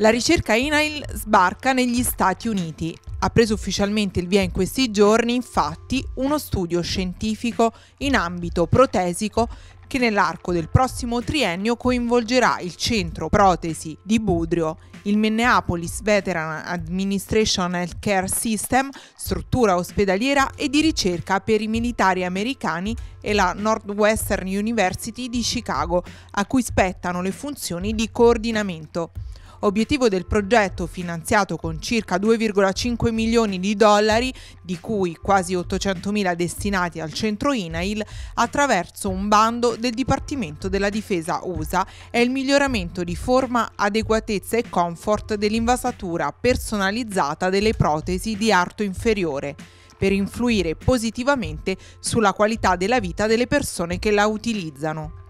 La ricerca INAIL sbarca negli Stati Uniti. Ha preso ufficialmente il via in questi giorni, infatti, uno studio scientifico in ambito protesico che nell'arco del prossimo triennio coinvolgerà il centro protesi di Budrio, il Minneapolis Veteran Administration Healthcare System, struttura ospedaliera e di ricerca per i militari americani e la Northwestern University di Chicago, a cui spettano le funzioni di coordinamento obiettivo del progetto finanziato con circa 2,5 milioni di dollari, di cui quasi 800 mila destinati al centro INAIL, attraverso un bando del Dipartimento della Difesa USA è il miglioramento di forma, adeguatezza e comfort dell'invasatura personalizzata delle protesi di arto inferiore per influire positivamente sulla qualità della vita delle persone che la utilizzano.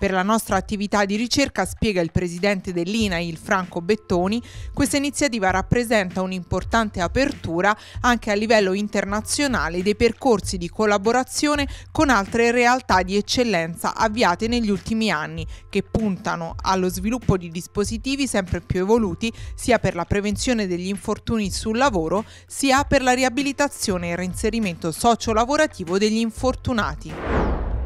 Per la nostra attività di ricerca, spiega il presidente dell'INAIL Franco Bettoni, questa iniziativa rappresenta un'importante apertura anche a livello internazionale dei percorsi di collaborazione con altre realtà di eccellenza avviate negli ultimi anni, che puntano allo sviluppo di dispositivi sempre più evoluti sia per la prevenzione degli infortuni sul lavoro, sia per la riabilitazione e il reinserimento socio-lavorativo degli infortunati.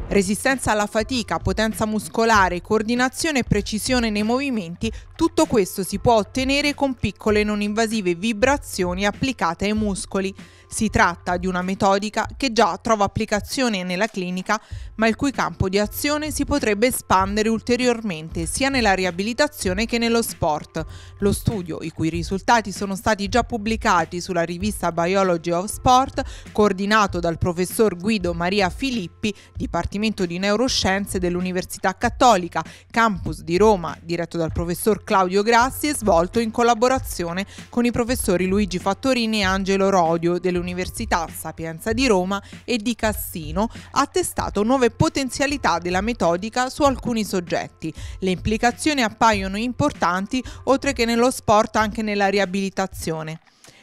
Resistenza alla fatica, potenza muscolare, coordinazione e precisione nei movimenti, tutto questo si può ottenere con piccole non invasive vibrazioni applicate ai muscoli. Si tratta di una metodica che già trova applicazione nella clinica, ma il cui campo di azione si potrebbe espandere ulteriormente sia nella riabilitazione che nello sport. Lo studio, i cui risultati sono stati già pubblicati sulla rivista Biology of Sport, coordinato dal professor Guido Maria Filippi di Partito Dipartimento di Neuroscienze dell'Università Cattolica, campus di Roma, diretto dal professor Claudio Grassi e svolto in collaborazione con i professori Luigi Fattorini e Angelo Rodio dell'Università Sapienza di Roma e di Cassino, ha testato nuove potenzialità della metodica su alcuni soggetti. Le implicazioni appaiono importanti oltre che nello sport anche nella riabilitazione.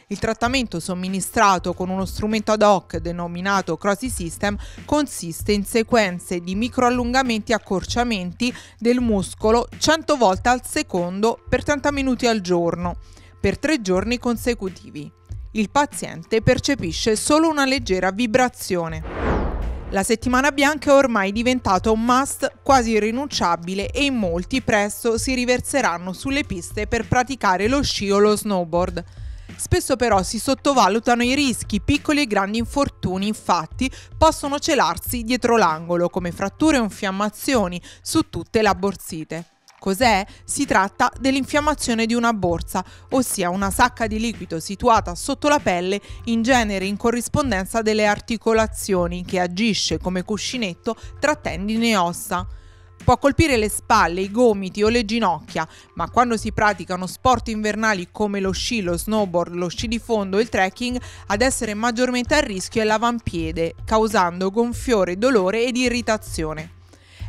Il trattamento somministrato con uno strumento ad hoc denominato Crossy System consiste in sequenze di microallungamenti e accorciamenti del muscolo 100 volte al secondo per 30 minuti al giorno, per tre giorni consecutivi. Il paziente percepisce solo una leggera vibrazione. La settimana bianca è ormai diventata un must quasi irrinunciabile e in molti presto si riverseranno sulle piste per praticare lo sci o lo snowboard. Spesso però si sottovalutano i rischi, piccoli e grandi infortuni infatti possono celarsi dietro l'angolo come fratture o infiammazioni su tutte le borsite. Cos'è? Si tratta dell'infiammazione di una borsa, ossia una sacca di liquido situata sotto la pelle, in genere in corrispondenza delle articolazioni, che agisce come cuscinetto tra tendine e ossa può colpire le spalle, i gomiti o le ginocchia, ma quando si praticano sport invernali come lo sci, lo snowboard, lo sci di fondo e il trekking, ad essere maggiormente a rischio è l'avampiede, causando gonfiore, dolore ed irritazione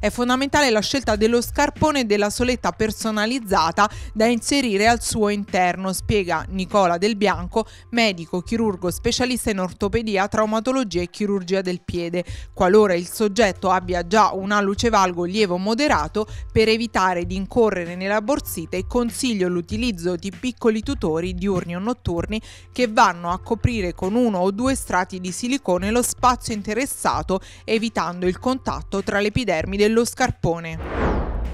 è fondamentale la scelta dello scarpone e della soletta personalizzata da inserire al suo interno, spiega Nicola Del Bianco, medico, chirurgo, specialista in ortopedia, traumatologia e chirurgia del piede, qualora il soggetto abbia già una lucevalgo lievo moderato, per evitare di incorrere nella borsite consiglio l'utilizzo di piccoli tutori diurni o notturni che vanno a coprire con uno o due strati di silicone lo spazio interessato, evitando il contatto tra l'epidermide e lo scarpone.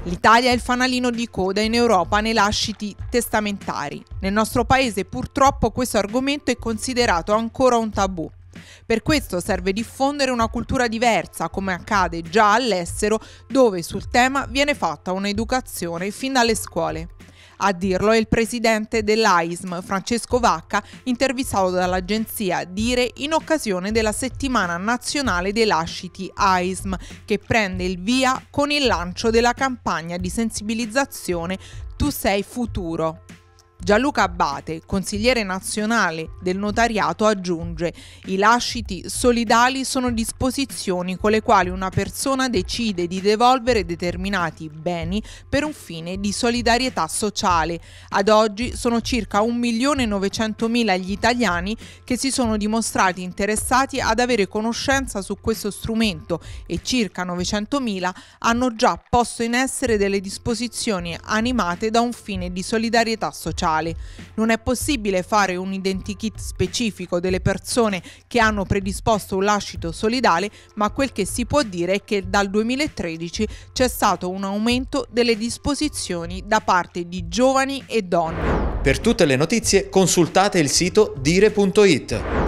L'Italia è il fanalino di coda in Europa nei lasciti testamentari. Nel nostro paese purtroppo questo argomento è considerato ancora un tabù. Per questo serve diffondere una cultura diversa, come accade già all'estero, dove sul tema viene fatta un'educazione fin dalle scuole. A dirlo è il presidente dell'AISM, Francesco Vacca, intervistato dall'agenzia Dire in occasione della settimana nazionale dei lasciti AISM, che prende il via con il lancio della campagna di sensibilizzazione Tu sei futuro. Gianluca Abate, consigliere nazionale del notariato, aggiunge i lasciti solidali sono disposizioni con le quali una persona decide di devolvere determinati beni per un fine di solidarietà sociale. Ad oggi sono circa 1.900.000 gli italiani che si sono dimostrati interessati ad avere conoscenza su questo strumento e circa 900.000 hanno già posto in essere delle disposizioni animate da un fine di solidarietà sociale sociali. Non è possibile fare un identikit specifico delle persone che hanno predisposto un lascito solidale, ma quel che si può dire è che dal 2013 c'è stato un aumento delle disposizioni da parte di giovani e donne. Per tutte le notizie consultate il sito dire.it.